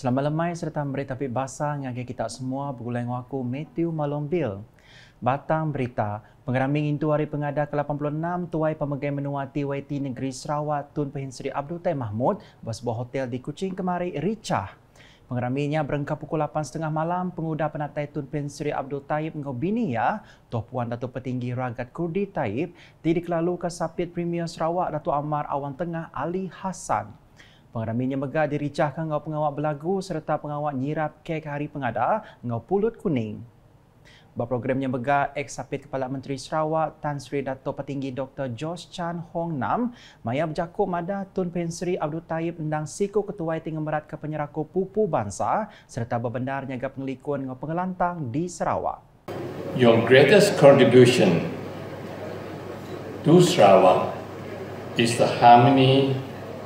Selama lemai serta memberi tapi basah ngagi kita semua bergulang waku Matthew Malombil. Batang berita, pengeraming itu hari pengada ke-86 tuai pemegang menua TYT Negeri Sarawak Tun Pahin Sri Abdul Teh Mahmud bas sebuah hotel di Kuching kemari Ricah. Pengeraminya berengkap pukul 8.30 malam, penguda penatai Tun Pahin Sri Abdul Taib ngau bini ya, Tuh Puan Datuk Petinggi Ragat Kurdi Taib, tidak lalu ke Sapit Premier Sarawak Datuk Amar Awang Tengah Ali Hassan. Pengeraminya megah diricahkan ngau pengawak belagu serta pengawak nyirap kek hari pengada ngau pulut kuning. Berprogramnya megah ex Kepala Menteri Sarawak Tan Sri Dato' Petinggi Dr. Josh Chan Hong Nam maya berjakup mada Tun Pensri Abdul Taib endang siku ketua tinggi merat ke penyerako pupu bangsa serta berbenar nyaga pengelikuan ngau pengelantang di Sarawak. Your greatest contribution to Sarawak is the harmony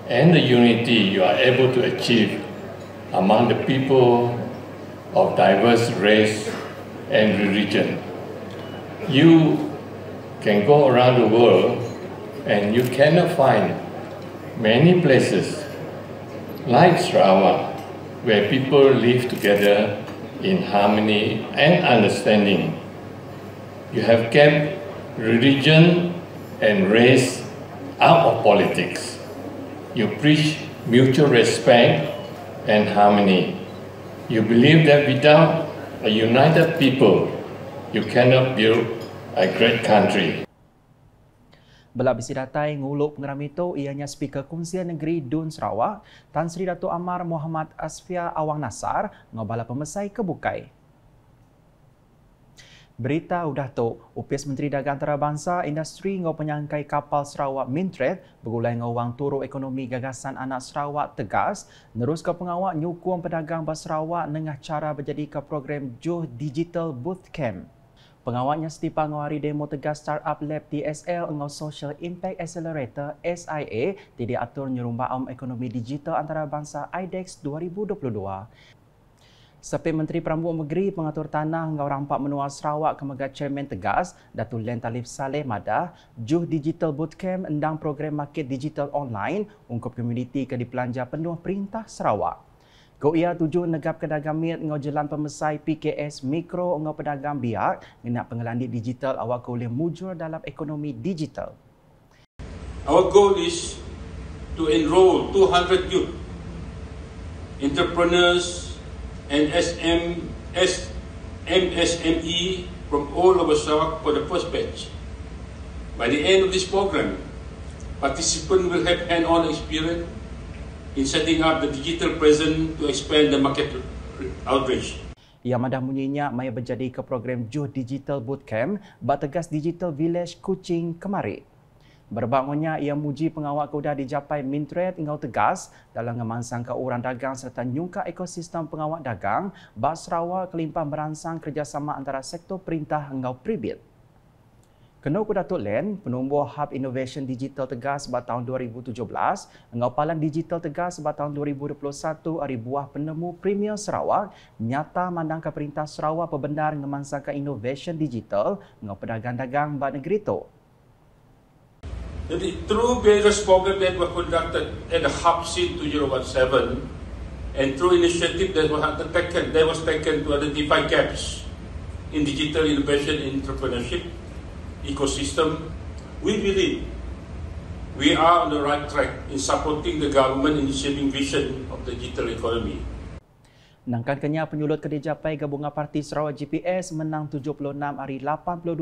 and the unity you are able to achieve among the people of diverse race and religion. You can go around the world and you cannot find many places like Sarawak where people live together in harmony and understanding. You have kept religion and race out of politics. You preach mutual respect and harmony. You believe that without a united people, you cannot build a great country. Bila bisi datai ngulu pengeram itu, ianya Speaker Kungsia Negeri Dun Sarawak, Tan Sri Datuk Amar Muhammad Asfia Awang Nasar, ngobala pemesai kebukai. bukai. Berita udah tu, Upis Menteri Dagang Antarabangsa Industri ngau penyangkai kapal Sarawak Mintret begulai ngau wang turu ekonomi gagasan anak Sarawak tegas nerus ke pengawak nyukum pedagang bas Sarawak nengah cara berjadi ke program Joh Digital Bootcamp. Pengawaknya setiap ngawari demo tegas Startup Lab DSL ngau Social Impact Accelerator SIA tidak atur nyerumba om ekonomi digital antara antarabangsa IDEX 2022. Sepi Menteri Perambut Negeri Pengatur Tanah Ngau Rampak Menua Sarawak Kemegah Chairman Tegas, Datuk Len Talib Saleh Madah, Juh Digital Bootcamp Endang Program Market Digital Online, untuk Komuniti ke di Dipelanja Penuh Perintah Sarawak. Kau ia tujuh negap kedagang mit ngau jalan pemesai PKS Mikro ngau pedagang biak ngenak pengelandi digital awak kau boleh mujur dalam ekonomi digital. Our goal is to enroll 200 youth entrepreneurs and SM, S, MSME from all over Sarawak for the first batch. By the end of this program, participants will have hand-on experience in setting up the digital present to expand the market outreach. Yang madah munyinya maya berjadi ke program Joh Digital Bootcamp bertegas Digital Village Kuching kemarin. Berbangunnya ia muji pengawal kuda dicapai Mintre tinggal tegas dalam memansang keurang dagang serta nyungka ekosistem pengawal dagang Basrawa kelimpah merangsang kerjasama antara sektor perintah engau pribit. Kena Kuda Tok Len, penumbuh Hub Innovation Digital Tegas sebab tahun 2017, Engaupalan Digital Tegas sebab tahun 2021, hari buah penemu Premier Sarawak, nyata mandang ke perintah Sarawak pebenar ke Innovation Digital, Engau Pedagang-Dagang Bak Negeri Tok. Jadi through various program that were conducted at the hub scene 2017 and through initiative that was undertaken, that was taken to identify gaps in digital innovation and entrepreneurship ecosystem, we believe we are on the right track in supporting the government in shaping vision of the digital economy. Nangkan Kenyah penyulut kerja capai gabungan parti Sarawak GPS menang 76 hari 82.22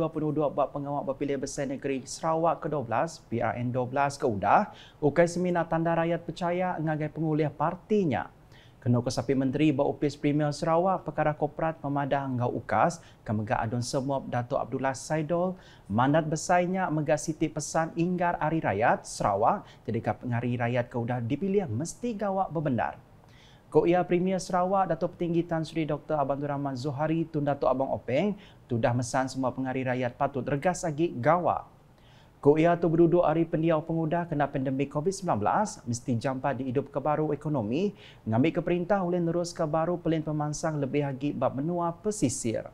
buat pengawal berpilihan besar negeri Sarawak ke-12 PRN12 ke Udah ukai semina tanda rakyat percaya ngagai pengulih partinya. Kena kesapi menteri buat upis premier Sarawak perkara korporat memadah ngau ukas kemegah adun semua Dato' Abdullah Saidol mandat besainya megah siti pesan inggar hari rakyat Sarawak jadi hari rakyat ke Udah dipilih mesti gawak berbenar. Koia Premier Sarawak Dato' Petinggi Tan Sri Dr. Abang Tun Rahman Zuhari Tun Dato' Abang Openg sudah mesan semua pengari rakyat patut regas lagi gawa. Koia tu berduduk hari pendiau pemuda kena pandemik COVID-19 mesti jumpa dihidup ke baru ekonomi ngambil keperintah perintah oleh nerus ke pelin pemansang lebih lagi bab menua pesisir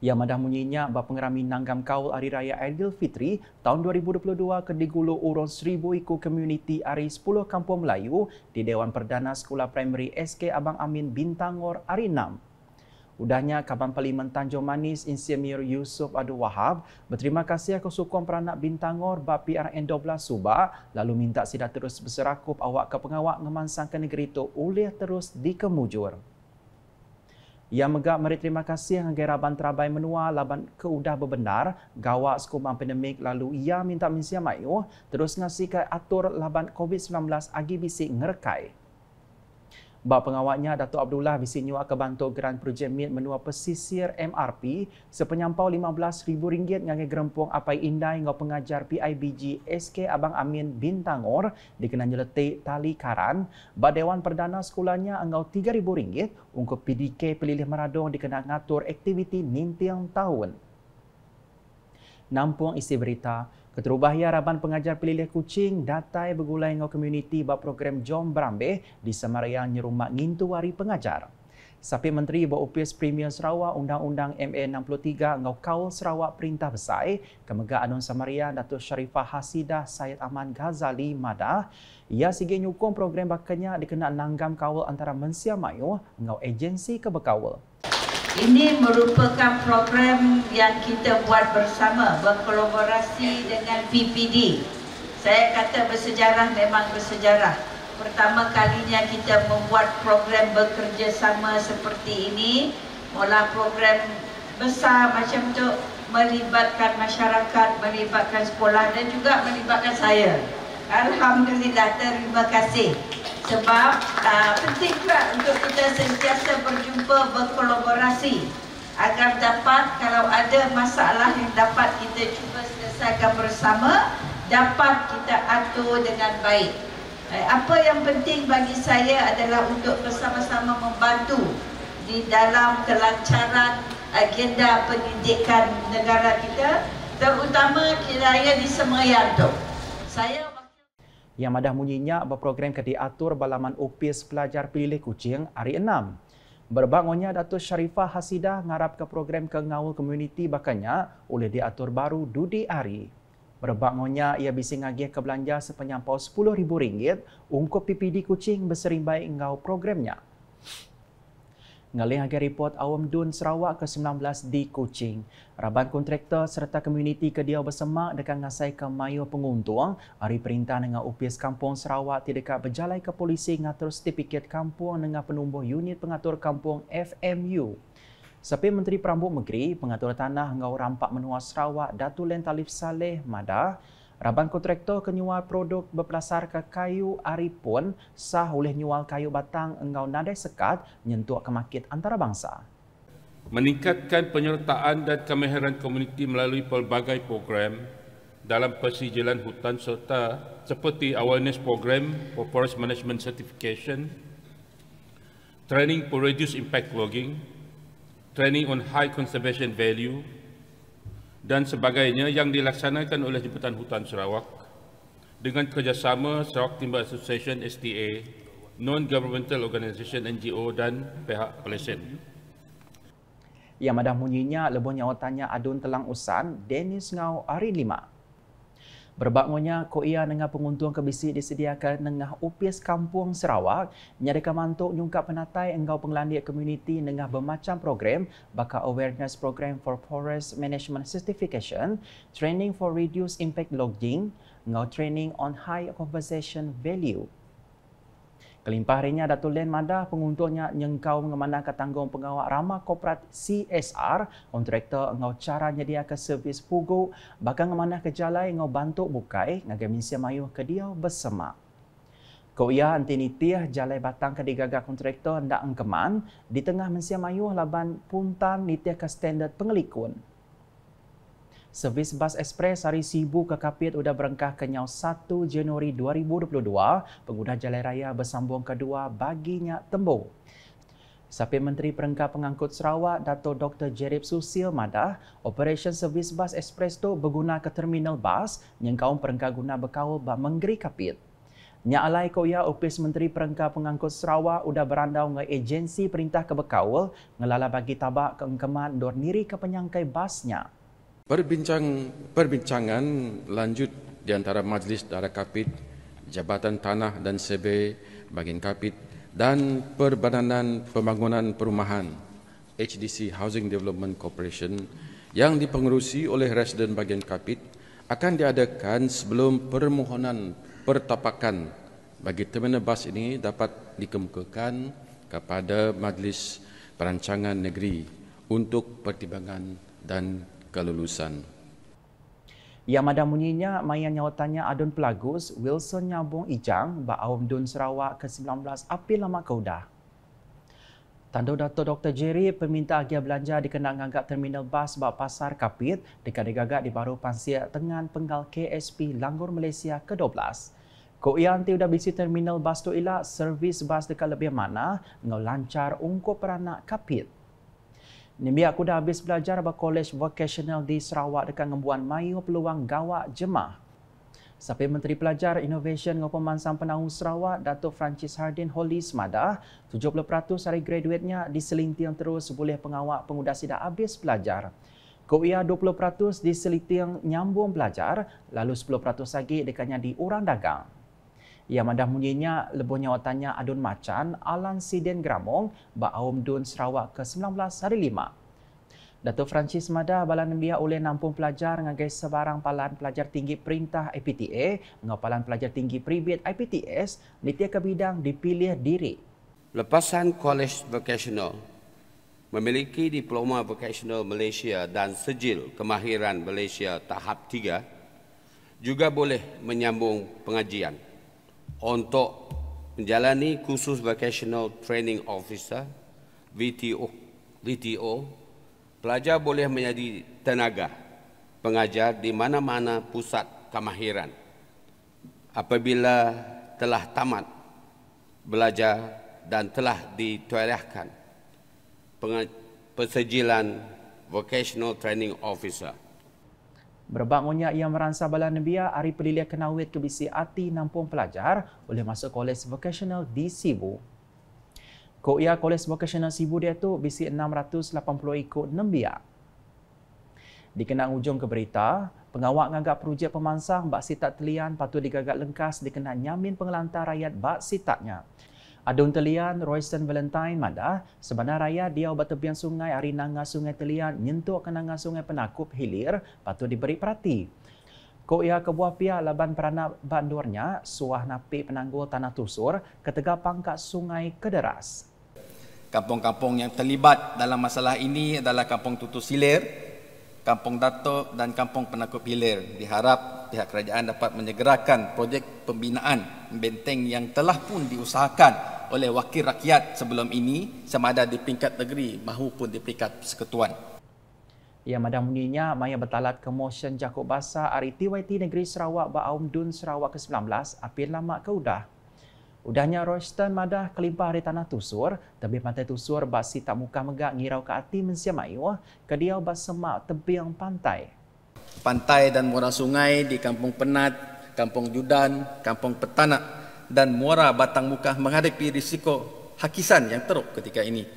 yang madah munyinya bapengeram minanggam kaul hari raya Fitri tahun 2022 ke digulu urung seribu iku community hari 10 kampung Melayu di Dewan Perdana Sekolah Primary SK Abang Amin Bintangor hari 6. Udahnya Kaban Parlimen Tanjung Manis Insinyur Yusuf Abdul Wahab berterima kasih ke sokong peranak Bintangor Bapi PRN 12 Suba lalu minta sidak terus berserakup awak ke pengawak ngemansang ke negeri itu ulih terus dikemujur. Ia megak mari terima kasih dengan gairaban terabai menua laban keudah bebenar gawak sekumpang pandemik lalu ia minta misi amai. terus ngasih atur laban COVID-19 agi bisik ngerekai. Bapak pengawatnya Datuk Abdullah Visinyu akan bantu geran projek mit menua pesisir MRP sepenyampau RM15,000 ngangai gerempung apai indai ngau pengajar PIBG SK Abang Amin Bintangor dikenan jeletik tali karan. Badewan Perdana sekolahnya ngau RM3,000 untuk PDK Pelilih meradong dikenan ngatur aktiviti nintiang tahun. Nampung isi berita, Keterubahia Araban Pengajar Pilih Kucing Datai Begulai Ngau komuniti Bap Program Jom Berambeh di Semarang Nyerumak Ngintu Wari Pengajar. Sapi Menteri Bapak Premier Sarawak Undang-Undang MA63 Ngau Kaul Sarawak Perintah Besai Kemega Anun Samaria Datuk Sharifah Hasidah Syed Aman Ghazali Madah Ia sigi nyukung program bakanya dikena nanggam kawal antara Mensia Mayuh Ngau Agensi Kebekawal. Ini merupakan program yang kita buat bersama berkolaborasi dengan PPD. Saya kata bersejarah memang bersejarah. Pertama kalinya kita membuat program bekerjasama seperti ini, mula program besar macam tu melibatkan masyarakat, melibatkan sekolah dan juga melibatkan saya. Alhamdulillah terima kasih sebab uh, penting juga untuk kita sentiasa berjumpa berkolaborasi agar dapat kalau ada masalah yang dapat kita cuba selesaikan bersama dapat kita atur dengan baik eh, apa yang penting bagi saya adalah untuk bersama-sama membantu di dalam kelancaran agenda pendidikan negara kita terutama kiraya di Semayang tu saya yang madah munyinya berprogram ke diatur balaman opis pelajar pilih kucing hari enam. Berbangunnya Datuk Sharifah Hasidah ngarap ke program ke ngawal komuniti bakanya oleh diatur baru Dudi Ari. Berbangunnya ia bising ngagih ke belanja sepenyampau RM10,000 untuk PPD kucing berserimbai ngau programnya ngaling agar report awam dun Sarawak ke-19 di Kuching. Raban kontraktor serta komuniti ke dia bersemak dekat ngasai ke mayo penguntung hari perintah dengan upis kampung Sarawak tidak berjalan ke polisi ngatur setipikit kampung dengan penumbuh unit pengatur kampung FMU. Sepi Menteri Perambut Negeri, Pengatur Tanah Ngau Rampak Menua Sarawak, Datu Len Talif Saleh, Madah, Raban kontraktor kenyual produk ke kayu aripun sah oleh nyual kayu batang engau nadai sekat menyentuh kemakit antarabangsa. Meningkatkan penyertaan dan kemahiran komuniti melalui pelbagai program dalam persijilan hutan serta seperti awareness program for forest management certification, training for reduced impact logging, training on high conservation value, dan sebagainya yang dilaksanakan oleh Jemputan Hutan Sarawak dengan kerjasama Sarawak Timber Association STA, Non-Governmental Organisation NGO dan pihak Malaysia. Ya, Madam Munyinya, lebih nyawa tanya adun telang usan, Dennis Ngau, Arin Lima. Berbangunnya ko ia dengan penguntung kebisi disediakan dengan upis kampung Sarawak, nyadakan mantuk nyungkap penatai engkau penglandik komuniti dengan bermacam program, baka awareness program for forest management certification, training for reduce impact logging, ngau training on high conversation value. Kelimpah rinya Datuk Len Mada penguntungnya nyengkau mengemandangkan tanggung pengawal Rama Korporat CSR kontraktor ngau cara nyedia ke servis pugu bakal ngemandang ke jalai ngau bantu bukai ngagai minsia mayuh ke dia bersama. Kau ia anti nitiah jalai batang ke digaga kontraktor ndak engkeman di tengah minsia mayuh laban puntan nitiah ke standard pengelikun. Servis Bas ekspres hari Sibu ke Kapit sudah berengkah kenyau 1 Januari 2022. Pengguna jalan raya bersambung kedua baginya tembung. Sapi Menteri Perengkap Pengangkut Sarawak, Dato' Dr. Jerib Susil Madah, operasi servis bas ekspres itu berguna ke terminal bas yang kaum perengkap guna berkau bak menggeri kapit. Nya alai ko ya Opis Menteri Perengka Pengangkut Sarawak udah berandau ngai agensi perintah ke ngelala bagi tabak ke engkeman dor niri ke penyangkai basnya. Perbincang, perbincangan lanjut di antara Majlis Darah Kapit, Jabatan Tanah dan Sebe, Bagian Kapit dan Perbananan Pembangunan Perumahan HDC Housing Development Corporation yang dipengerusi oleh Residen Bagian Kapit akan diadakan sebelum permohonan pertapakan bagi terminal bas ini dapat dikemukakan kepada Majlis Perancangan Negeri untuk pertimbangan dan kelulusan. Yang ada munyinya mayan nyawatannya adun pelagus Wilson Nyabong Ijang Ba baaum dun Sarawak ke-19 April lama kauda. Tanda Dato Dr. Jerry peminta agia belanja di anggap terminal bas ba pasar Kapit dekat digagak di baru pansia tengan penggal KSP Langgur Malaysia ke-12. Kau yang tiada bisi terminal bas tu ila servis bas dekat lebih mana ngau lancar ungkup peranak Kapit. Nabi aku dah habis belajar di College Vocational di Sarawak dekat ngembuan mayu peluang gawak jemaah. Sampai Menteri Pelajar Innovation Ngopong Mansam Penanggung Sarawak, Datuk Francis Hardin Holy Semada, 70% hari graduatnya diselintiang terus boleh pengawak pengudah sidak habis belajar. Kuia 20% diselintiang nyambung belajar, lalu 10% lagi dekatnya di orang dagang yang madah munyinya lebuhnya watanya adun macan alan siden gramong baum dun Sarawak ke 19 hari lima. Datuk Francis Mada balan nembia oleh nampung pelajar ngagai sebarang palan pelajar tinggi perintah IPTA ngapalan pelajar tinggi private IPTS nitia ke bidang dipilih diri. Lepasan College Vocational memiliki Diploma Vocational Malaysia dan Sejil Kemahiran Malaysia Tahap 3 juga boleh menyambung pengajian untuk menjalani khusus vocational training officer VTO VTO pelajar boleh menjadi tenaga pengajar di mana-mana pusat kemahiran apabila telah tamat belajar dan telah ditolehkan pesejilan vocational training officer Berbangunnya ia merangsa bala nebia hari pelilih kenawit kebisi ati nampung pelajar oleh masuk kolej vocational di Sibu. Kok ia ya, kolej vocational Sibu dia tu bisi 680 ikut nebia. kena ujung ke berita, pengawak ngagak projek pemansang bak sitat telian patut digagak lengkas di kena nyamin pengelantar rakyat bak sitatnya. Adun Telian, Royston Valentine, mada sebenarnya Raya, Diau tepian Sungai, Arinanga Sungai Telian, nyentuh ke nanga Sungai Penakup, Hilir, patut diberi perhati. Ko ia kebuah pia laban peranak bandurnya, suah napi penanggul tanah tusur, ketegak pangkat sungai kederas. Kampung-kampung yang terlibat dalam masalah ini adalah kampung Tutus Hilir, Kampung Datuk dan Kampung Penakut Hilir diharap pihak kerajaan dapat menyegerakan projek pembinaan benteng yang telah pun diusahakan oleh wakil rakyat sebelum ini sama ada di peringkat negeri maupun di peringkat persekutuan. Ya, Madam Muninya, Maya bertalat ke motion Jakob Basa RITYT e Negeri Sarawak Baum Dun Sarawak ke-19, Apin Lama keudah. Udahnya Royston madah kelimpah di tanah tusur, tepi pantai tusur basi tak muka megak ngirau ke hati mensia maiwah ke dia basemak tepi yang pantai. Pantai dan muara sungai di kampung penat, kampung judan, kampung Petanak dan muara batang muka menghadapi risiko hakisan yang teruk ketika ini.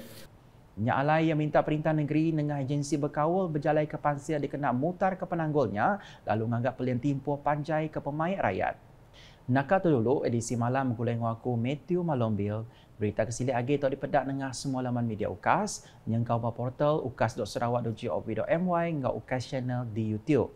Alai yang minta perintah negeri dengan agensi berkawal berjalan ke pansia dikena mutar ke penanggulnya lalu menganggap pelian timpuh panjai ke pemayat rakyat. Naka dulu edisi malam Gulengwa aku Matthew Malombil. Berita kesilik agi tak dipedak dengah semua laman media UKAS. Nyengkau bawah portal ukas.sarawak.gov.my hingga UKAS channel di YouTube.